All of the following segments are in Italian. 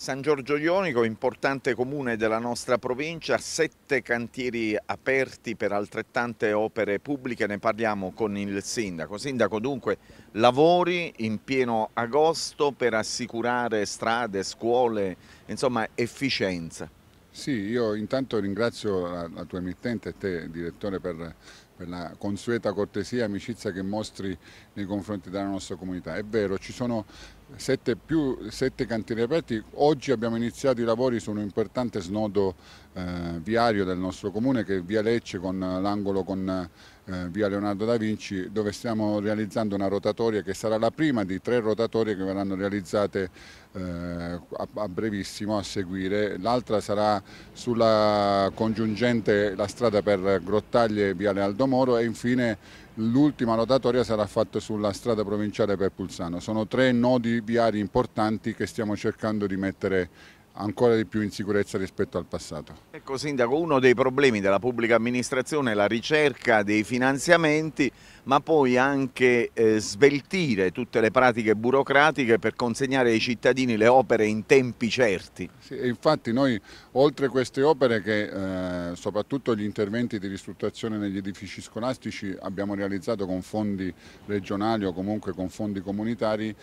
San Giorgio Ionico, importante comune della nostra provincia, sette cantieri aperti per altrettante opere pubbliche, ne parliamo con il sindaco. Sindaco dunque, lavori in pieno agosto per assicurare strade, scuole, insomma efficienza. Sì, io intanto ringrazio la, la tua emittente e te direttore per per la consueta cortesia e amicizia che mostri nei confronti della nostra comunità. È vero, ci sono sette, più, sette cantieri aperti, oggi abbiamo iniziato i lavori su un importante snodo eh, viario del nostro comune che è via Lecce con l'angolo con eh, via Leonardo da Vinci dove stiamo realizzando una rotatoria che sarà la prima di tre rotatorie che verranno realizzate eh, a, a, brevissimo a seguire, l'altra sarà sulla congiungente la strada per Grottaglie e via Aldomare Moro e infine l'ultima rotatoria sarà fatta sulla strada provinciale per Pulsano. Sono tre nodi viari importanti che stiamo cercando di mettere ancora di più in sicurezza rispetto al passato. Ecco Sindaco, uno dei problemi della pubblica amministrazione è la ricerca dei finanziamenti, ma poi anche eh, sveltire tutte le pratiche burocratiche per consegnare ai cittadini le opere in tempi certi. Sì, infatti noi oltre queste opere che eh, soprattutto gli interventi di ristrutturazione negli edifici scolastici abbiamo realizzato con fondi regionali o comunque con fondi comunitari,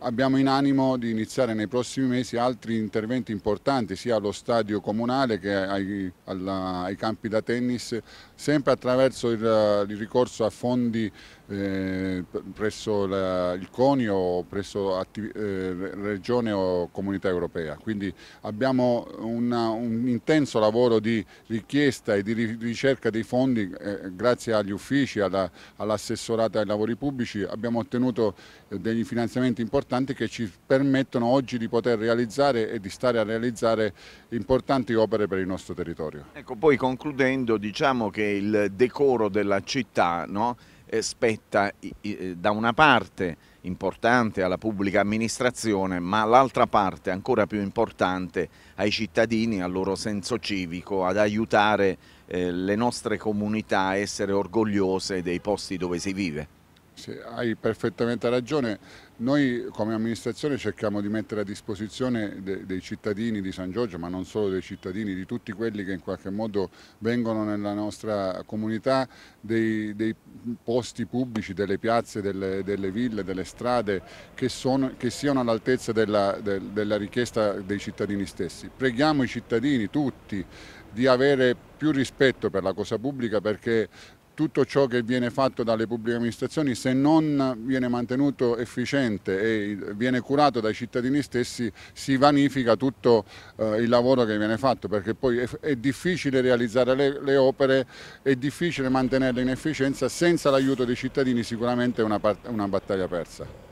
abbiamo in animo di iniziare nei prossimi mesi altri interventi importanti importanti sia allo stadio comunale che ai, alla, ai campi da tennis, sempre attraverso il, il ricorso a fondi eh, presso la, il CONI o presso atti, eh, regione o comunità europea. Quindi abbiamo una, un intenso lavoro di richiesta e di ricerca dei fondi eh, grazie agli uffici, all'assessorato all ai lavori pubblici. Abbiamo ottenuto eh, degli finanziamenti importanti che ci permettono oggi di poter realizzare e di stare a realizzare realizzare importanti opere per il nostro territorio. Ecco, poi concludendo diciamo che il decoro della città no, eh, spetta eh, da una parte importante alla pubblica amministrazione ma l'altra parte ancora più importante ai cittadini, al loro senso civico, ad aiutare eh, le nostre comunità a essere orgogliose dei posti dove si vive. Sì, hai perfettamente ragione. Noi come amministrazione cerchiamo di mettere a disposizione de dei cittadini di San Giorgio, ma non solo dei cittadini, di tutti quelli che in qualche modo vengono nella nostra comunità, dei, dei posti pubblici, delle piazze, delle, delle ville, delle strade, che, sono, che siano all'altezza della, del, della richiesta dei cittadini stessi. Preghiamo i cittadini, tutti, di avere più rispetto per la cosa pubblica perché tutto ciò che viene fatto dalle pubbliche amministrazioni se non viene mantenuto efficiente e viene curato dai cittadini stessi si vanifica tutto eh, il lavoro che viene fatto perché poi è, è difficile realizzare le, le, opere, è difficile mantenerle in efficienza senza l'aiuto dei cittadini sicuramente è una, una battaglia persa.